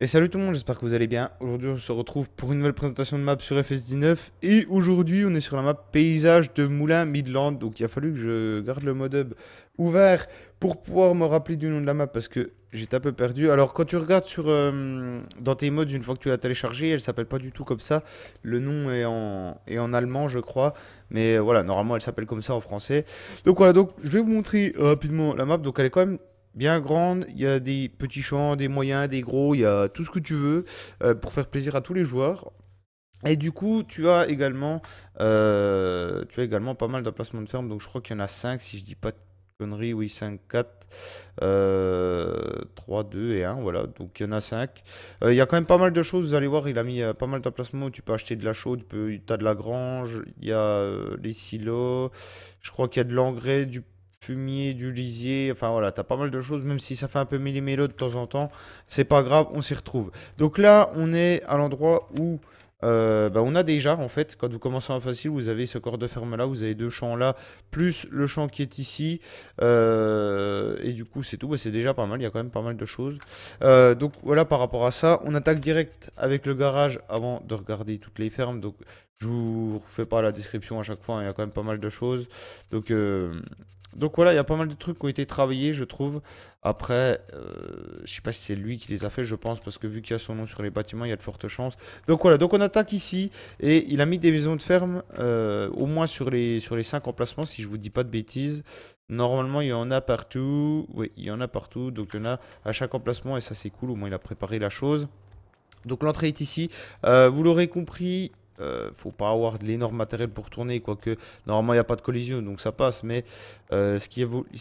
Et salut tout le monde, j'espère que vous allez bien. Aujourd'hui, on se retrouve pour une nouvelle présentation de map sur FS19. Et aujourd'hui, on est sur la map paysage de Moulin Midland. Donc, il a fallu que je garde le hub ouvert pour pouvoir me rappeler du nom de la map parce que j'étais un peu perdu. Alors, quand tu regardes sur, euh, dans tes modes, une fois que tu l'as téléchargé, elle s'appelle pas du tout comme ça. Le nom est en, en allemand, je crois. Mais euh, voilà, normalement, elle s'appelle comme ça en français. Donc, voilà, donc je vais vous montrer euh, rapidement la map. Donc, elle est quand même bien grande. Il y a des petits champs, des moyens, des gros, il y a tout ce que tu veux euh, pour faire plaisir à tous les joueurs. Et du coup, tu as également, euh, tu as également pas mal d'emplacements de ferme. Donc, je crois qu'il y en a 5, si je dis pas de conneries. Oui, 5, 4, 3, 2 et 1. Voilà, donc il y en a 5. Euh, il y a quand même pas mal de choses. Vous allez voir, il a mis pas mal d'emplacements. Tu peux acheter de la chaude, tu peux, as de la grange, il y a les silos. Je crois qu'il y a de l'engrais, du fumier, du lisier, enfin voilà, t'as pas mal de choses, même si ça fait un peu millimélo de temps en temps, c'est pas grave, on s'y retrouve. Donc là, on est à l'endroit où euh, bah, on a déjà, en fait, quand vous commencez en facile, vous avez ce corps de ferme là, vous avez deux champs là, plus le champ qui est ici. Euh, et du coup, c'est tout. c'est déjà pas mal, il y a quand même pas mal de choses. Euh, donc voilà, par rapport à ça, on attaque direct avec le garage avant de regarder toutes les fermes. Donc je vous fais pas la description à chaque fois, hein, il y a quand même pas mal de choses. Donc donc voilà, il y a pas mal de trucs qui ont été travaillés, je trouve. Après, euh, je sais pas si c'est lui qui les a fait, je pense, parce que vu qu'il y a son nom sur les bâtiments, il y a de fortes chances. Donc voilà, donc on attaque ici, et il a mis des maisons de ferme, euh, au moins sur les, sur les 5 emplacements, si je vous dis pas de bêtises. Normalement, il y en a partout. Oui, il y en a partout, donc il y en a à chaque emplacement, et ça c'est cool, au moins il a préparé la chose. Donc l'entrée est ici. Euh, vous l'aurez compris, euh, faut pas avoir de l'énorme matériel pour tourner, quoique normalement il n'y a pas de collision, donc ça passe. Mais euh, ce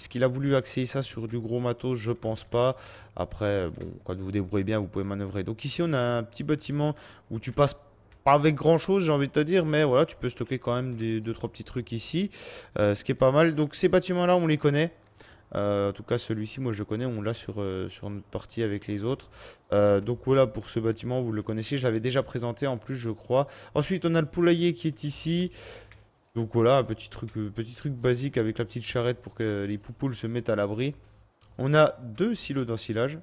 qu'il a voulu axer ça sur du gros matos, je pense pas. Après, quand vous vous débrouillez bien, vous pouvez manœuvrer. Donc ici, on a un petit bâtiment où tu passes pas avec grand chose, j'ai envie de te dire, mais voilà, tu peux stocker quand même des deux trois petits trucs ici, euh, ce qui est pas mal. Donc ces bâtiments là, on les connaît. Euh, en tout cas, celui-ci, moi je connais, on l'a sur, euh, sur notre partie avec les autres. Euh, donc voilà pour ce bâtiment, vous le connaissez, je l'avais déjà présenté en plus, je crois. Ensuite, on a le poulailler qui est ici. Donc voilà, un petit truc, petit truc basique avec la petite charrette pour que les poupoules se mettent à l'abri. On a deux silos d'ensilage,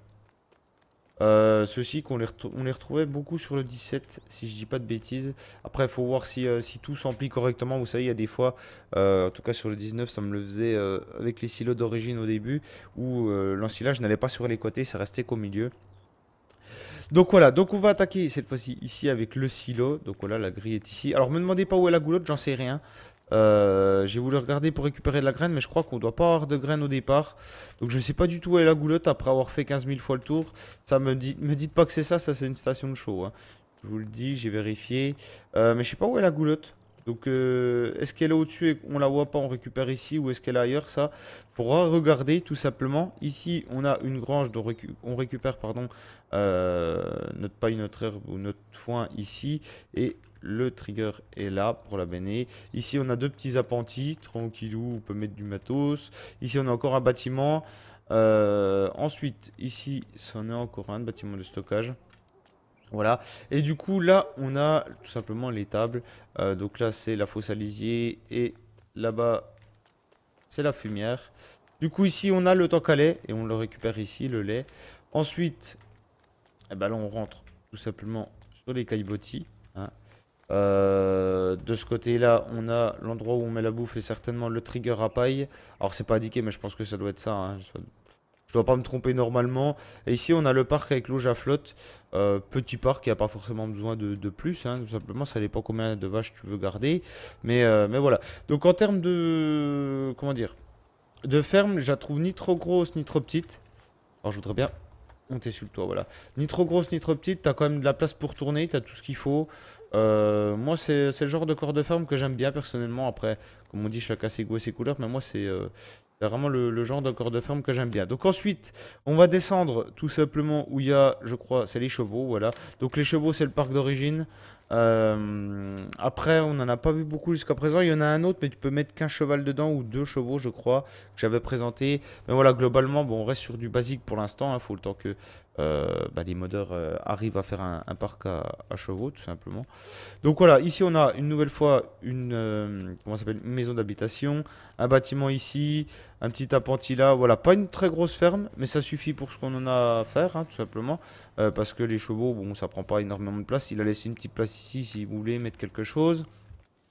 euh, Ceux-ci qu'on les, on les retrouvait beaucoup sur le 17, si je dis pas de bêtises. Après, il faut voir euh, si, tout s'emplit correctement. Vous savez, il y a des fois, euh, en tout cas sur le 19, ça me le faisait avec les silos d'origine au début, où l'ensilage n'allait pas sur les côtés, ça restait qu'au milieu. Donc voilà, donc on va attaquer cette fois-ci ici avec le silo. Donc voilà, la grille est ici. Alors me demandez pas où est la goulotte, j'en sais rien. Euh, j'ai voulu regarder pour récupérer de la graine, mais je crois qu'on ne doit pas avoir de graines au départ. Donc je ne sais pas du tout où est la goulotte après avoir fait 15 000 fois le tour. Ça me dit, me dites pas que c'est ça, ça c'est une station de show. Hein. Je vous le dis, j'ai vérifié. Euh, mais je sais pas où est la goulotte. Donc euh, est-ce qu'elle est au-dessus et qu'on la voit pas, on récupère ici ou est-ce qu'elle est ailleurs Ça, faudra regarder tout simplement. Ici, on a une grange dont on récupère pardon notre paille, notre herbe ou notre foin ici et le trigger est là pour la baigner. Ici, on a deux petits appentis. Tranquillou, on peut mettre du matos. Ici, on a encore un bâtiment. Euh, ensuite, ici, on a encore un bâtiment de stockage. Voilà. Et du coup, là, on a tout simplement les tables. Euh, donc là, c'est la fosse à lisier. Et là-bas, c'est la fumière. Du coup, ici, on a le temps Et on le récupère ici, le lait. Ensuite, eh ben là, on rentre tout simplement sur les caillebotis. Euh, de ce côté-là, on a l'endroit où on met la bouffe et certainement le trigger à paille. Alors c'est pas indiqué, mais je pense que ça doit être ça. Hein. Je dois pas me tromper normalement. Et ici, on a le parc avec l'auge à flotte. Euh, petit parc, il n'y a pas forcément besoin de, plus. Hein. Tout simplement, ça dépend combien de vaches tu veux garder. Euh, mais, voilà. Donc en termes de... Comment dire De ferme, je la trouve ni trop grosse ni trop petite. Alors je voudrais bien on sur le toit, voilà. Ni trop grosse, ni trop petite, t'as quand même de la place pour tourner, t'as tout ce qu'il faut. Euh, moi, c'est le genre de corps de ferme que j'aime bien personnellement. Après, comme on dit, chacun ses goûts et ses couleurs, mais moi, euh, c'est vraiment le, le, genre de corps de ferme que j'aime bien. Donc ensuite, on va descendre tout simplement où il y a, je crois, c'est les chevaux, voilà. Donc les chevaux, c'est le parc d'origine. Euh, après, on n'en a pas vu beaucoup jusqu'à présent. Il y en a un autre, mais tu peux mettre qu'un cheval dedans ou deux chevaux, je crois, que j'avais présenté. Mais voilà, globalement, bon, on reste sur du basique pour l'instant. Il hein. faut le temps que euh, bah, les modeurs euh, arrivent à faire un, parc à, chevaux tout simplement. Donc voilà, ici on a une nouvelle fois une, euh, s'appelle, maison d'habitation, un bâtiment ici, un petit appentis là, voilà, pas une très grosse ferme, mais ça suffit pour ce qu'on en a à faire hein, tout simplement, parce que les chevaux, bon ça prend pas énormément de place, il a laissé une petite place ici si vous voulez mettre quelque chose.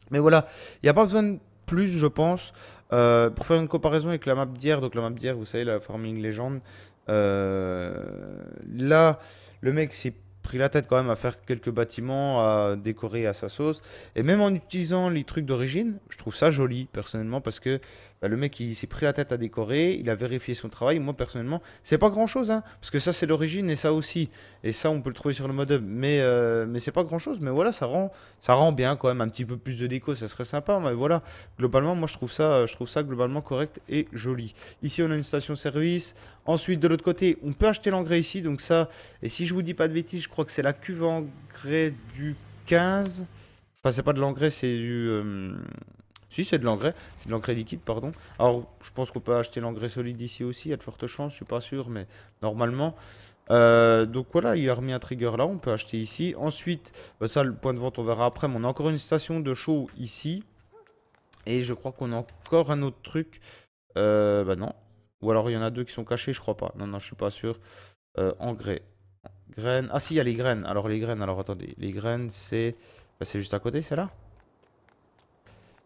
Mais voilà, il n'y a pas besoin de plus, je pense. Euh, pour faire une comparaison avec la map d'hier, donc la map d'hier, vous savez, la Farming légende, euh, là, le mec s'est pris la tête quand même à faire quelques bâtiments, à décorer à sa sauce. Et même en utilisant les trucs d'origine, je trouve ça joli, personnellement, parce que bah, le mec il s'est pris la tête à décorer, il a vérifié son travail. Moi personnellement, c'est pas grand chose, hein, parce que ça c'est l'origine et ça aussi, et ça on peut le trouver sur le mode mais euh, mais c'est pas grand chose. Mais voilà, ça rend ça rend bien quand même un petit peu plus de déco, ça serait sympa. Mais voilà, globalement, moi je trouve ça je trouve ça globalement correct et joli. Ici on a une station-service. Ensuite de l'autre côté, on peut acheter l'engrais ici, donc ça. Et si je vous dis pas de bêtises, je crois que c'est la cuve engrais du 15. Enfin, c'est pas de l'engrais, c'est du. Euh, si, c'est de l'engrais. C'est de l'engrais liquide, pardon. Alors, je pense qu'on peut acheter l'engrais solide ici aussi. Il y a de fortes chances, je suis pas sûr, mais normalement. Euh, donc voilà, il a remis un trigger là, on peut acheter ici. Ensuite, bah, ça le point de vente on verra après, mais on a encore une station de show ici. Et je crois qu'on a encore un autre truc. Euh, bah non. Ou alors il y en a deux qui sont cachés, je crois pas. Non, non, je suis pas sûr. Euh, engrais. Graines. Ah si, il y a les graines. Alors les graines, alors attendez. Les graines, c'est... Bah, c'est juste à côté, c'est là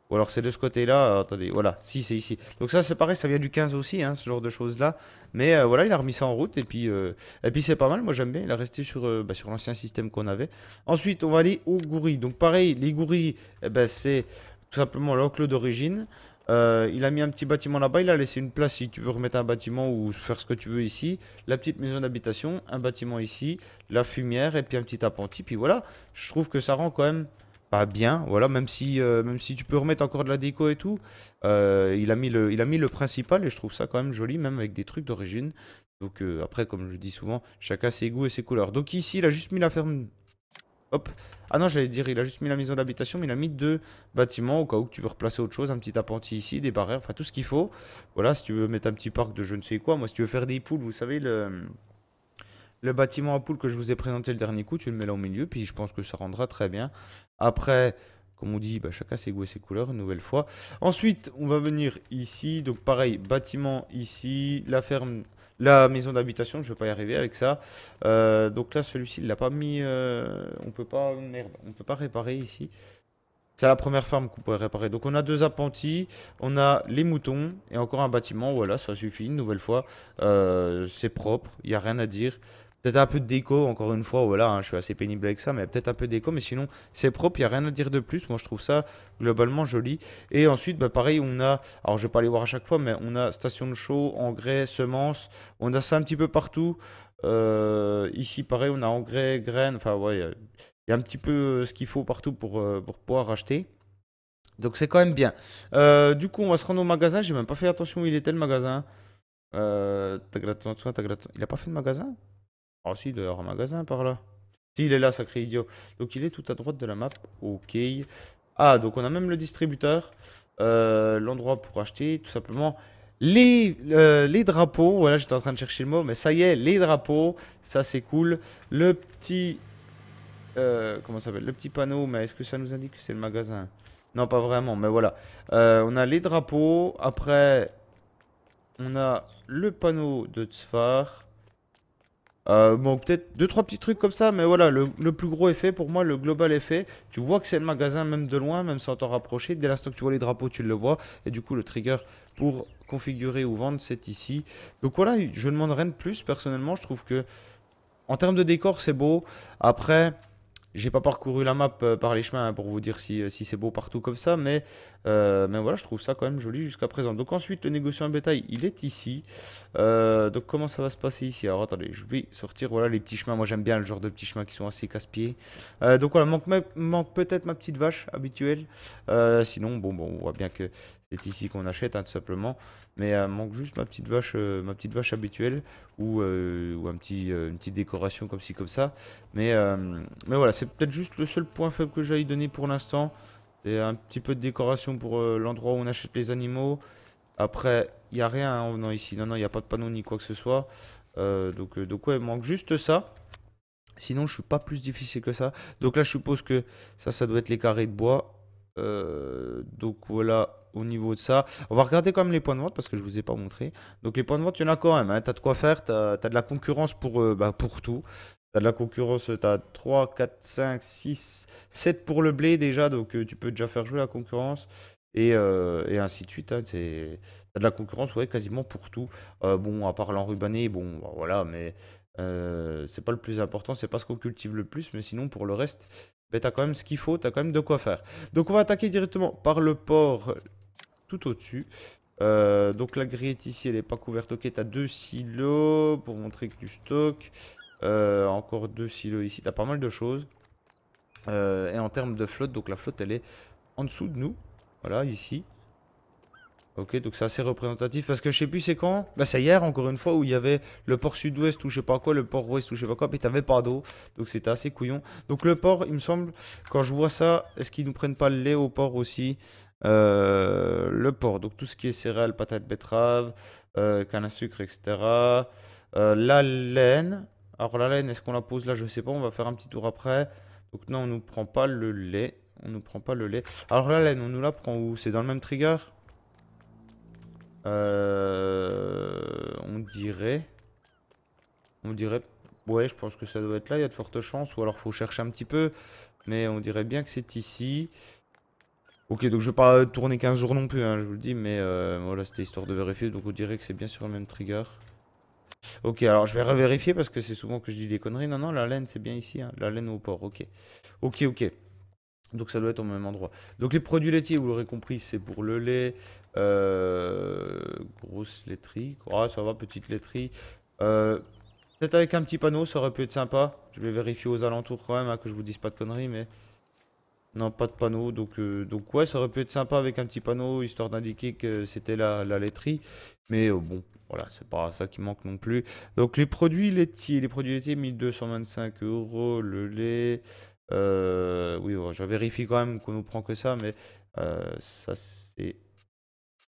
ou alors c'est de ce côté-là. Euh, attendez, voilà, si c'est ici. Donc ça c'est pareil, ça vient du 15 aussi, hein, ce genre de choses-là. Mais euh, voilà, il a remis ça en route et puis, euh, et puis c'est pas mal, moi j'aime bien. Il a resté sur, bah, sur l'ancien système qu'on avait. Ensuite, on va aller aux gouris. Donc pareil, les gouris, eh ben, c'est tout simplement l'enclos d'origine. il a mis un petit bâtiment là-bas, il a laissé une place si tu veux remettre un bâtiment ou faire ce que tu veux ici. La petite maison d'habitation, un bâtiment ici, la fumière et puis un petit apprenti. Puis voilà, je trouve que ça rend quand même pas bien. Voilà, même si, euh, même si tu peux remettre encore de la déco et tout, euh, il, a mis le, il a mis le principal et je trouve ça quand même joli, même avec des trucs d'origine. Donc euh, après, comme je dis souvent, chacun ses goûts et ses couleurs. Donc ici, il a juste mis la ferme... Hop. Ah non, j'allais dire, il a juste mis la maison d'habitation, mais il a mis deux bâtiments au cas où tu veux replacer autre chose, un petit appentis ici, des barrières, enfin tout ce qu'il faut. Voilà, si tu veux mettre un petit parc de je ne sais quoi, moi si tu veux faire des poules, vous savez, le... Le bâtiment à poules que je vous ai présenté le dernier coup, tu le mets là au milieu, puis je pense que ça rendra très bien. Après, comme on dit, bah, chacun ses goûts et ses couleurs, une nouvelle fois. Ensuite, on va venir ici. Donc pareil, bâtiment ici, la ferme, la maison d'habitation, je ne vais pas y arriver avec ça. Euh, donc là, celui-ci, il l'a pas mis... Euh, on peut pas... on peut pas réparer ici. C'est la première ferme qu'on pourrait réparer. Donc on a deux appentis, on a les moutons et encore un bâtiment. Voilà, ça suffit une nouvelle fois. Euh, c'est propre, il n'y a rien à dire peut un peu de déco, encore une fois, voilà, hein, je suis assez pénible avec ça, mais peut-être un peu déco, mais sinon c'est propre, il n'y a rien à dire de plus. Moi je trouve ça globalement joli. Et ensuite, bah, pareil, on a, alors je vais pas aller voir à chaque fois, mais on a station de chaud, engrais, semences, on a ça un petit peu partout. Euh, ici, pareil, on a engrais, graines, enfin, ouais, il y a un petit peu euh, ce qu'il faut partout euh, pour, pouvoir acheter. Donc c'est quand même bien. du coup, on va se rendre au magasin. J'ai même pas fait attention où il était le magasin. Il a pas fait de magasin ah oh, si, il un magasin par là. Si, il est là, sacré idiot. Donc il est tout à droite de la map. Ok. Ah, donc on a même le distributeur. Euh, l'endroit pour acheter, tout simplement. Les, euh, les drapeaux, voilà j'étais en train de chercher le mot, mais ça y est, les drapeaux, ça c'est cool. Le petit... Euh, comment ça s'appelle Le petit panneau, mais est-ce que ça nous indique que c'est le magasin Non, pas vraiment, mais voilà. on a les drapeaux, après on a le panneau de Tsfar. Euh, bon, peut-être deux, trois petits trucs comme ça, mais voilà, le, le, plus gros effet, pour moi, le global effet, tu vois que c'est le magasin, même de loin, même sans t'en rapprocher. Dès l'instant que tu vois les drapeaux, tu le vois. Et du coup, le trigger pour configurer ou vendre, c'est ici. Donc voilà, je ne demande rien de plus. Personnellement, je trouve que, en termes de décor, c'est beau. Après... J'ai pas parcouru la map euh, par les chemins hein, pour vous dire si, euh, si c'est beau partout comme ça, mais, euh, mais voilà, je trouve ça quand même joli jusqu'à présent. Donc ensuite, le négociant en bétail, il est ici. donc comment ça va se passer ici Alors attendez, je vais sortir voilà, les petits chemins. Moi j'aime bien le genre de petits chemins qui sont assez casse-pieds. donc voilà, manque, manque peut-être ma petite vache habituelle. sinon, bon, bon, on voit bien que c'est ici qu'on achète hein, tout simplement. Mais euh, manque juste ma petite vache, euh, ma petite vache habituelle ou, euh, un petit, une petite décoration comme ci comme ça. Mais, mais voilà, c'est peut-être juste le seul point faible que j'aille donner pour l'instant. C'est un petit peu de décoration pour l'endroit où on achète les animaux. Après, il n'y a rien hein, en venant ici. Non, non, il n'y a pas de panneau ni quoi que ce soit. donc, ouais, il manque juste ça. Sinon, je suis pas plus difficile que ça. Donc là, je suppose que ça, ça doit être les carrés de bois. Euh, donc voilà, au niveau de ça. On va regarder quand même les points de vente parce que je ne vous ai pas montré. Donc les points de vente, il y en a quand même. Hein. Tu as de quoi faire, tu as, de la concurrence pour, euh, bah, pour tout. Tu as de la concurrence, tu as 3, 4, 5, 6, 7 pour le blé déjà. Donc euh, tu peux déjà faire jouer la concurrence. Et, et ainsi de suite. Hein. Tu as de la concurrence ouais, quasiment pour tout. bon, à part l'enrubané, bon, bah, voilà, mais... c'est pas le plus important, c'est pas ce qu'on cultive le plus, mais sinon pour le reste, mais t'as quand même ce qu'il faut, t'as quand même de quoi faire. Donc on va attaquer directement par le port tout au-dessus. Euh, donc la grille ici, elle n'est pas couverte. Ok, t'as deux silos pour montrer que tu stock. Euh, encore deux silos ici, t'as pas mal de choses. Euh, et en termes de flotte, donc la flotte, elle est en dessous de nous. Voilà, ici. Ok, donc c'est assez représentatif parce que je sais plus c'est quand. Bah c'est hier encore une fois où il y avait le port sud-ouest ou je sais pas quoi, le port ouest ou je sais pas quoi, mais t'avais pas d'eau. Donc c'était assez couillon. Donc le port, il me semble, quand je vois ça, est-ce qu'ils nous prennent pas le lait au port aussi euh, Le port, donc tout ce qui est céréales, patates, betteraves, euh, canne à sucre, etc. Euh, la laine. Alors la laine, est-ce qu'on la pose là Je sais pas, on va faire un petit tour après. Donc non, on nous prend pas le lait. On nous prend pas le lait. Alors la laine, on nous la prend où C'est dans le même trigger euh, on dirait... On dirait... Ouais, je pense que ça doit être là, il y a de fortes chances. Ou alors, faut chercher un petit peu. Mais on dirait bien que c'est ici. Ok, donc je vais pas tourner 15 jours non plus, hein, je vous le dis. Mais euh, voilà, c'était histoire de vérifier. Donc on dirait que c'est bien sur le même trigger. Ok, alors je vais revérifier parce que c'est souvent que je dis des conneries. Non, non, la laine, c'est bien ici. Hein, la laine au port, ok. Ok, ok. Donc ça doit être au même endroit. Donc les produits laitiers, vous l'aurez compris, c'est pour le lait, euh, grosse laiterie, ah, ça va, petite laiterie. Euh, peut-être avec un petit panneau, ça aurait pu être sympa. Je vais vérifier aux alentours quand même, hein, que je vous dise pas de conneries, mais... Non, pas de panneau, donc, euh, donc ouais, ça aurait pu être sympa avec un petit panneau, histoire d'indiquer que c'était la, la, laiterie. Mais bon, voilà, c'est pas ça qui manque non plus. Donc les produits laitiers, les produits laitiers, 1225 euros, le lait... Euh, oui, je vérifie quand même qu'on nous prend que ça, mais euh, ça c'est.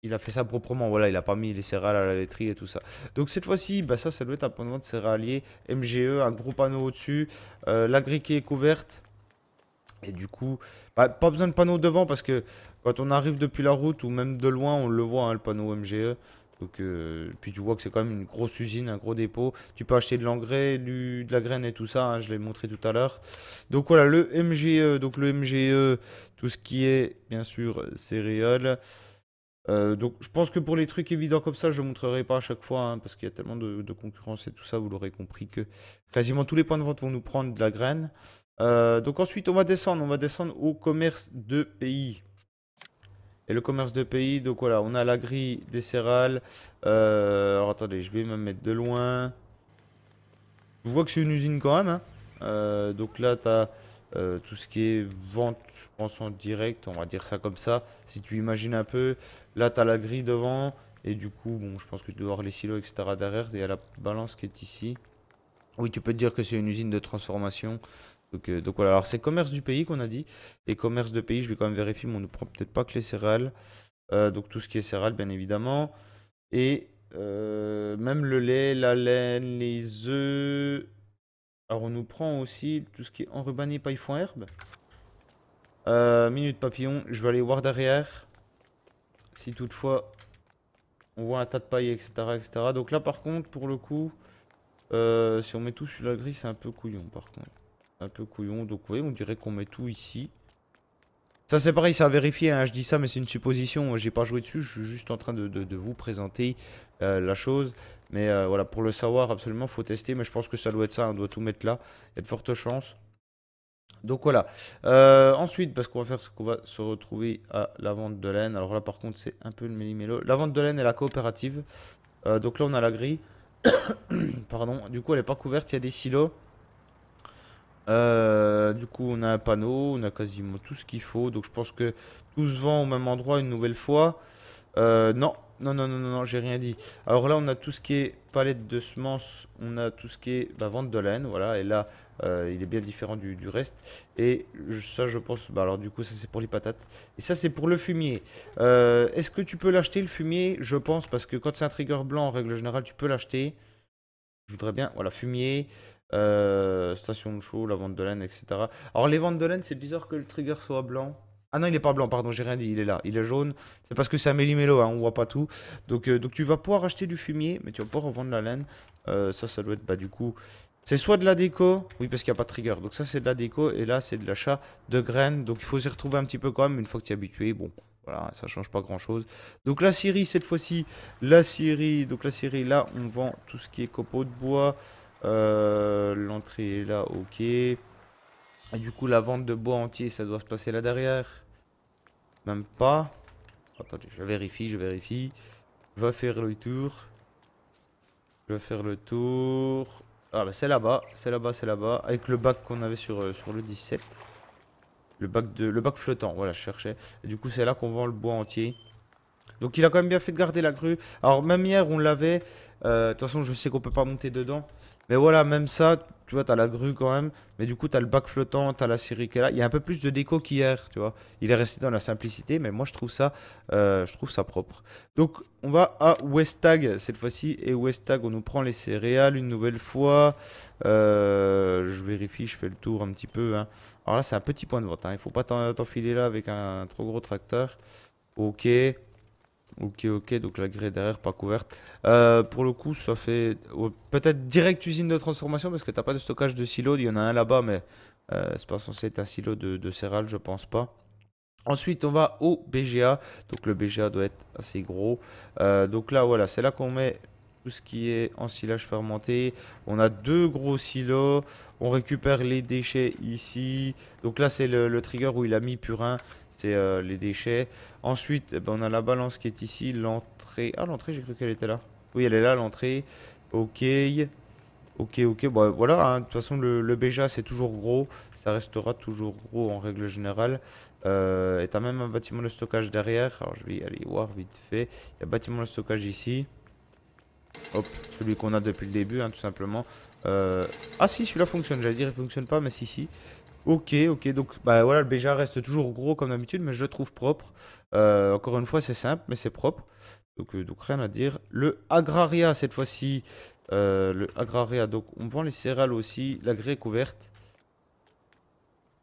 Il a fait ça proprement, voilà, il a pas mis les céréales à la laiterie et tout ça. Donc cette fois-ci, bah ça, ça doit être un panneau de céréalier, MGE, un gros panneau au-dessus, euh, la grille qui est couverte. Et du coup, bah, pas besoin de panneau devant parce que quand on arrive depuis la route ou même de loin, on le voit, hein, le panneau MGE puis tu vois que c'est quand même une grosse usine, un gros dépôt. Tu peux acheter de l'engrais, de la graine et tout ça. Hein, je l'ai montré tout à l'heure. Donc voilà, le MGE. Donc le MGE, tout ce qui est bien sûr céréales. Euh, donc je pense que pour les trucs évidents comme ça, je ne montrerai pas à chaque fois, hein, parce qu'il y a tellement de, concurrence et tout ça, vous l'aurez compris que quasiment tous les points de vente vont nous prendre de la graine. Euh, donc ensuite, on va descendre, on va descendre au commerce de pays et le commerce de pays. Donc voilà, on a la grille des céréales. Euh, alors attendez, je vais me mettre de loin. Je vois que c'est une usine quand même. Hein. Euh, donc là, tu as euh, tout ce qui est vente, je pense en direct, on va dire ça comme ça. Si tu imagines un peu, là, tu as la grille devant. Et du coup, bon, je pense que tu dois avoir les silos, etc. derrière. il y a la balance qui est ici. Oui, tu peux dire que c'est une usine de transformation. Euh, donc, voilà, alors c'est commerce du pays qu'on a dit. Et commerce de pays, je vais quand même vérifier, mais on ne prend peut-être pas que les céréales. Euh, donc tout ce qui est céréales, bien évidemment. Et euh, même le lait, la laine, les œufs. Alors on nous prend aussi tout ce qui est enrubanné, paille, foin, herbe. minute papillon, je vais aller voir derrière. Si toutefois on voit un tas de paille, etc. etc. Donc là par contre, pour le coup, si on met tout sur la grille, c'est un peu couillon par contre. Un peu couillon. Donc oui, on dirait qu'on met tout ici. Ça c'est pareil, ça a vérifié, hein, je dis ça mais c'est une supposition, j'ai pas joué dessus, je suis juste en train de, vous présenter euh, la chose. Mais euh, voilà, pour le savoir absolument, faut tester, mais je pense que ça doit être ça, hein, on doit tout mettre là, il y a de fortes chances. Donc voilà, euh, ensuite, parce qu'on va faire ce qu'on va se retrouver à la vente de laine, alors là par contre c'est un peu le mini mélo La vente de laine est la coopérative, donc là on a la grille, pardon, du coup elle est pas couverte, il y a des silos. Euh, du coup, on a un panneau, on a quasiment tout ce qu'il faut. Donc, je pense que tout se vend au même endroit une nouvelle fois. Euh, non, non, non, non, non, j'ai rien dit. Alors là, on a tout ce qui est palette de semences, on a tout ce qui est la bah, vente de laine, voilà. Et là, euh, il est bien différent du, reste. Et ça, je pense. Bah, alors, du coup, ça, c'est pour les patates. Et ça, c'est pour le fumier. Est-ce que tu peux l'acheter, le fumier Je pense, parce que quand c'est un trigger blanc, en règle générale, tu peux l'acheter. Je voudrais bien. Voilà, fumier. Euh, station de show, la vente de laine, etc. Alors les ventes de laine, c'est bizarre que le trigger soit blanc. Ah non, il est pas blanc, pardon, j'ai rien dit, il est là, il est jaune. C'est parce que c'est un mélimélo, hein, on voit pas tout. Donc, euh, donc tu vas pouvoir acheter du fumier, mais tu vas pas revendre la laine. Euh, ça, ça doit être, bah du coup, c'est soit de la déco, oui parce qu'il n'y a pas de trigger, donc ça c'est de la déco, et là c'est de l'achat de graines. Donc il faut s'y retrouver un petit peu quand même, une fois que tu es habitué, bon, voilà, ça change pas grand chose. Donc la Syrie, cette fois-ci, la Syrie, donc la Syrie, là on vend tout ce qui est copeaux de bois l'entrée est là, ok. Et du coup, la vente de bois entier, ça doit se passer là derrière. Même pas. Attendez, je vérifie, je vérifie. Je vais faire le tour. Je vais faire le tour. Ah bah c'est là-bas, c'est là-bas, c'est là-bas. Avec le bac qu'on avait sur, euh, sur le 17. Le bac, de, le bac flottant, voilà, je cherchais. du coup, c'est là qu'on vend le bois entier. Donc il a quand même bien fait de garder la crue. Alors même hier, on l'avait. Euh, de toute façon, je sais qu'on peut pas monter dedans. Mais voilà, même ça, tu vois, t'as la grue quand même. Mais du coup, t'as le bac flottant, t'as la série qui est là. Il y a un peu plus de déco qu'hier, tu vois. Il est resté dans la simplicité, mais moi, je trouve ça, euh, je trouve ça propre. Donc, on va à Westag cette fois-ci. Et Westag, on nous prend les céréales une nouvelle fois. Euh, je vérifie, je fais le tour un petit peu. Hein. Alors là, c'est un petit point de vente. Il hein. Il faut pas t'enfiler là avec un trop gros tracteur. Ok. Ok, ok, donc la grille derrière, pas couverte. Euh, pour le coup, ça fait peut-être direct usine de transformation parce que t'as pas de stockage de silo. Il y en a un là-bas, mais euh, c'est pas censé être un silo de, de céréales, je pense pas. Ensuite, on va au BGA. Donc le BGA doit être assez gros. Euh, donc là, voilà, c'est là qu'on met tout ce qui est ensilage fermenté. On a deux gros silos. On récupère les déchets ici. Donc là, c'est le, le trigger où il a mis purin c'est euh, les déchets. Ensuite, eh ben, on a la balance qui est ici, l'entrée. Ah, l'entrée, j'ai cru qu'elle était là. Oui, elle est là, l'entrée. Ok. Ok, ok. Bon, euh, voilà, hein. de toute façon, le, le Béja, c'est toujours gros. Ça restera toujours gros en règle générale. Euh, et t'as même un bâtiment de stockage derrière. Alors, je vais y aller voir vite fait. Il y a bâtiment de stockage ici. Hop, celui qu'on a depuis le début, hein, tout simplement. Ah si, celui-là fonctionne, j'allais dire il fonctionne pas, mais si, si. Ok, ok, donc bah, voilà, le béja reste toujours gros comme d'habitude, mais je le trouve propre. Euh, encore une fois, c'est simple, mais c'est propre. Donc, euh, rien à dire. Le Agraria, cette fois-ci. Euh, le Agraria, donc on vend les céréales aussi. La grille est couverte.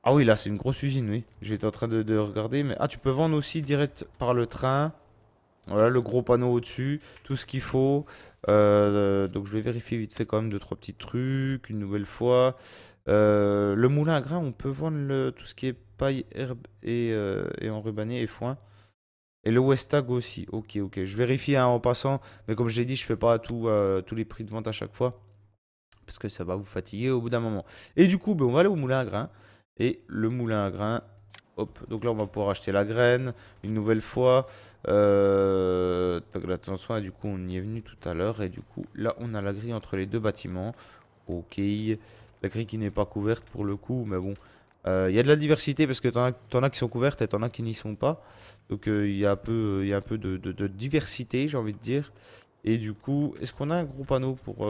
Ah oui, là, c'est une grosse usine, oui. J'étais en train de, de, regarder. mais Ah, tu peux vendre aussi direct par le train. Voilà, le gros panneau au-dessus. Tout ce qu'il faut. donc je vais vérifier vite fait quand même deux, trois petits trucs. Une nouvelle fois. Euh, le moulin à grain, on peut vendre le, tout ce qui est paille, herbe et, en euh, et et foin. Et le Westag aussi. Ok, ok. Je vérifie hein, en passant. Mais comme je l'ai dit, je ne fais pas tout, euh, tous les prix de vente à chaque fois. Parce que ça va vous fatiguer au bout d'un moment. Et du coup, ben, on va aller au moulin à grain. Et le moulin à grain, hop. Donc là, on va pouvoir acheter la graine une nouvelle fois. attention, du coup, on y est venu tout à l'heure. Et du coup, là, on a la grille entre les deux bâtiments. Ok. La grille qui n'est pas couverte pour le coup, mais bon. Il euh, y a de la diversité parce que t'en as, as, qui sont couvertes et t'en as qui n'y sont pas. Donc il euh, y a un peu, euh, un peu de, diversité, j'ai envie de dire. Et du coup, est-ce qu'on a un gros panneau pour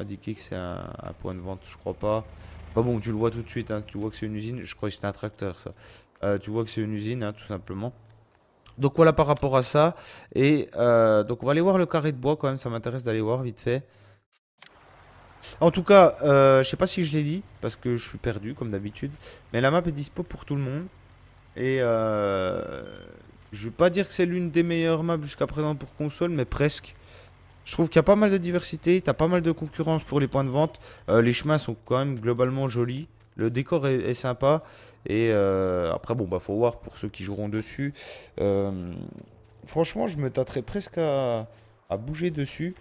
indiquer que c'est un, point de vente Je crois pas. Pas bon, tu le vois tout de suite, hein. tu vois que c'est une usine. Je crois que c'est un tracteur ça. tu vois que c'est une usine, hein, tout simplement. Donc voilà par rapport à ça. Et donc on va aller voir le carré de bois quand même, ça m'intéresse d'aller voir vite fait. En tout cas, je euh, je sais pas si je l'ai dit, parce que je suis perdu comme d'habitude. Mais la map est dispo pour tout le monde. Et euh, je veux pas dire que c'est l'une des meilleures maps jusqu'à présent pour console, mais presque. Je trouve qu'il y a pas mal de diversité, t'as pas mal de concurrence pour les points de vente. Euh, les chemins sont quand même globalement jolis. Le décor est, sympa. Et euh, après, bon, bah faut voir pour ceux qui joueront dessus. franchement, je me tâterai presque à bouger dessus.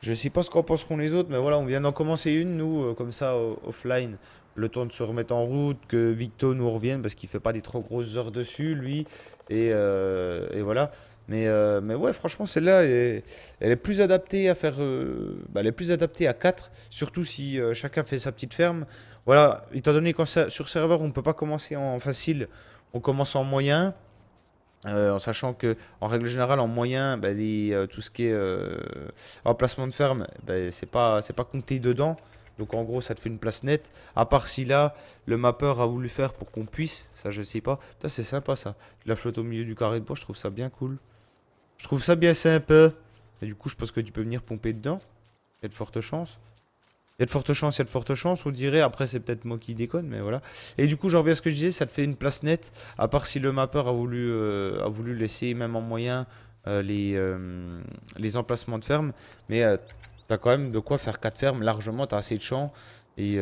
Je sais pas ce qu'en penseront les autres, mais voilà, on vient d'en commencer une, nous, euh, comme ça, offline. Le temps de se remettre en route, que Victo nous revienne, parce qu'il fait pas des trop grosses heures dessus, lui. Et, euh, voilà. Mais, euh, mais ouais, franchement, celle-là, elle, est plus adaptée à faire. elle est plus adaptée à 4, bah, surtout si chacun fait sa petite ferme. Voilà, étant donné qu'en sur serveur, on peut pas commencer en facile, on commence en moyen. Euh, en sachant que, en règle générale, en moyen, bah, euh, tout ce qui est euh, emplacement de ferme, bah, c'est pas, compté dedans. Donc en gros, ça te fait une place nette. À part si là, le mapper a voulu faire pour qu'on puisse. Ça, je sais pas. c'est sympa ça. La flotte au milieu du carré de bois, je trouve ça bien cool. Je trouve ça bien sympa. Et du coup, je pense que tu peux venir pomper dedans. Il y a de fortes chances. Il y a de fortes chances, il y a de fortes chances, on dirait. Après, c'est peut-être moi qui déconne, mais voilà. Et du coup, j'en reviens à ce que je disais, ça te fait une place nette, à part si le mapper a voulu, euh, a voulu laisser même en moyen euh, les, euh, les emplacements de ferme. Mais t'as quand même de quoi faire 4 fermes largement, t'as assez de champs. Et,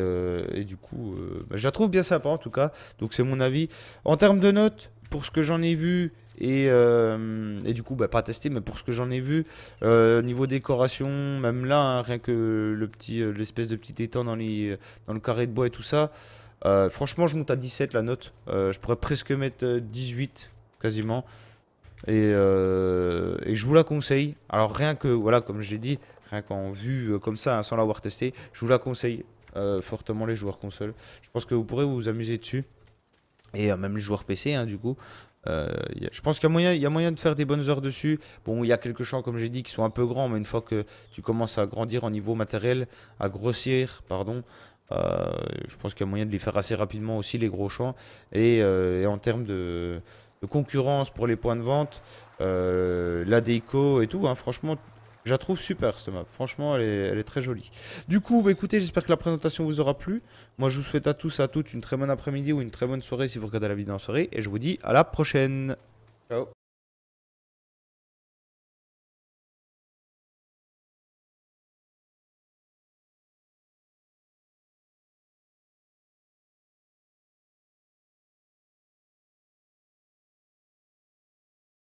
du coup, bah, je la trouve bien sympa en tout cas. Donc, c'est mon avis. En termes de notes, pour ce que j'en ai vu, euh, et, du coup, bah, pas testé, mais pour ce que j'en ai vu, euh, niveau décoration, même là, hein, rien que le petit, euh, l'espèce de petit étang dans, les, dans le carré de bois et tout ça, franchement, je monte à 17 la note. je pourrais presque mettre 18 quasiment. Et, je vous la conseille. Alors, rien que, voilà, comme j'ai dit, rien qu'en vue comme ça, hein, sans l'avoir testé, je vous la conseille fortement, les joueurs console. Je pense que vous pourrez vous amuser dessus et même les joueurs PC hein, du coup euh, je pense qu'il y, y, a moyen de faire des bonnes heures dessus. Bon, il y a quelques champs, comme j'ai dit, qui sont un peu grands, mais une fois que tu commences à grandir en niveau matériel, à grossir, pardon, euh, je pense qu'il y a moyen de les faire assez rapidement aussi, les gros champs. Et, euh, en termes de, concurrence pour les points de vente, la déco et tout, hein, franchement, je la trouve super cette map, franchement elle est, très jolie. Du coup, bah, écoutez, j'espère que la présentation vous aura plu. Moi je vous souhaite à tous et à toutes une très bonne après-midi ou une très bonne soirée si vous regardez la vidéo en soirée. Et je vous dis à la prochaine. Ciao